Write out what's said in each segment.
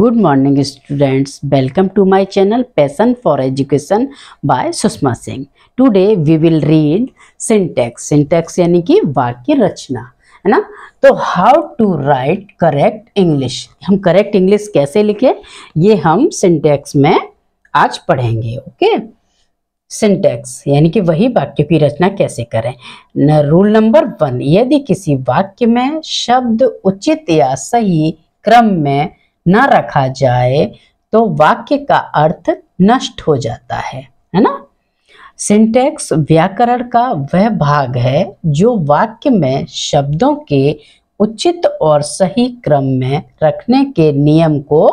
good morning students welcome to my channel passion for education by Sushma Singh today we will read syntax syntax यानी कि वाक्य रचना है ना तो how to write correct English हम करेक्ट इंग्लिश कैसे लिखें ये हम सिंटेक्स में आज पढ़ेंगे ओके सिंटेक्स यानी कि वही वाक्य की रचना कैसे करें न रूल नंबर वन यदि किसी वाक्य में शब्द उचित या सही क्रम में न रखा जाए तो वाक्य का अर्थ नष्ट हो जाता है है ना सिंटेक्स व्याकरण का वह भाग है जो वाक्य में शब्दों के उचित और सही क्रम में रखने के नियम को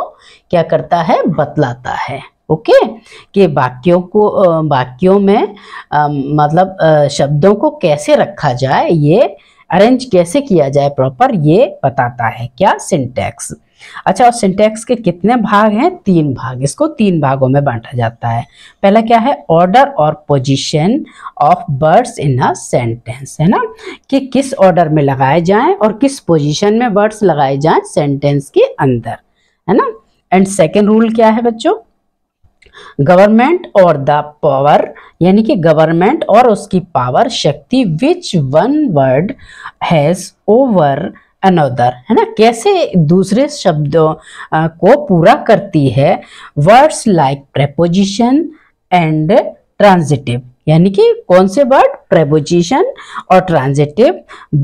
क्या करता है बतलाता है ओके कि वाक्यों को वाक्यों में आ, मतलब आ, शब्दों को कैसे रखा जाए ये अरेंज कैसे किया जाए प्रॉपर ये बताता है क्या सिंटेक्स अच्छा और सिंटेक्स के कितने भाग हैं तीन भाग इसको तीन भागों में बांटा जाता है पहला क्या है ऑर्डर और position of words in a sentence है ना कि किस ऑर्डर में लगाए जाएं और किस पोजीशन में वर्ड्स लगाए जाएं सेंटेंस के अंदर है ना एंड सेकेंड रूल क्या है बच्चों गवर्नमेंट और द पावर यानी कि गवर्नमेंट और उसकी पावर शक्ति which one word has over another है ना कैसे दूसरे शब्दों को पूरा करती है words like preposition and transitive यानी कि कौन से वर्ड प्रेपोजिशन और ट्रांजिटिव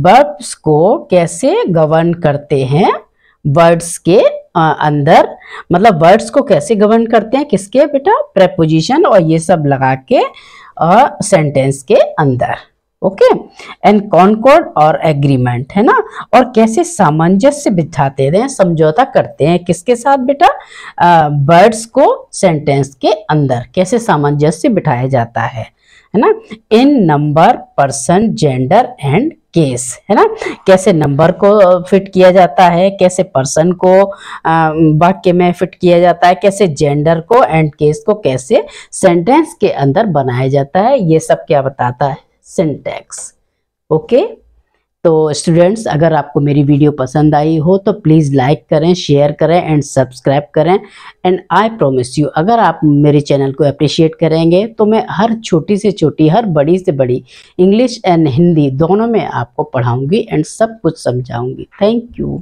वर्ब्स को कैसे गवर्न करते हैं वर्ड्स के अंदर मतलब वर्ड्स को कैसे गवर्न करते हैं किसके बेटा प्रेपोजिशन और ये सब लगा के सेंटेंस के अंदर ओके एंड कॉनकॉर्ड और एग्रीमेंट है ना और कैसे सामंजस्य बिठाते हैं समझौता करते हैं किसके साथ बेटा वर्ड्स को सेंटेंस के अंदर कैसे सामंजस्य बिठाया जाता है है ना in number person gender and case है ना कैसे नंबर को फिट किया जाता है कैसे पर्सन को वाक्य में फिट किया जाता है कैसे जेंडर को एंड केस को कैसे सेंटेंस के अंदर बनाया जाता है ये सब क्या बताता है सिंटेक्स ओके तो स्टूडेंट्स अगर आपको मेरी वीडियो पसंद आई हो तो प्लीज़ लाइक करें शेयर करें एंड सब्सक्राइब करें एंड आई प्रोमिस यू अगर आप मेरे चैनल को अप्रिशिएट करेंगे तो मैं हर छोटी से छोटी हर बड़ी से बड़ी इंग्लिश एंड हिंदी दोनों में आपको पढ़ाऊँगी एंड सब कुछ समझाऊँगी थैंक यू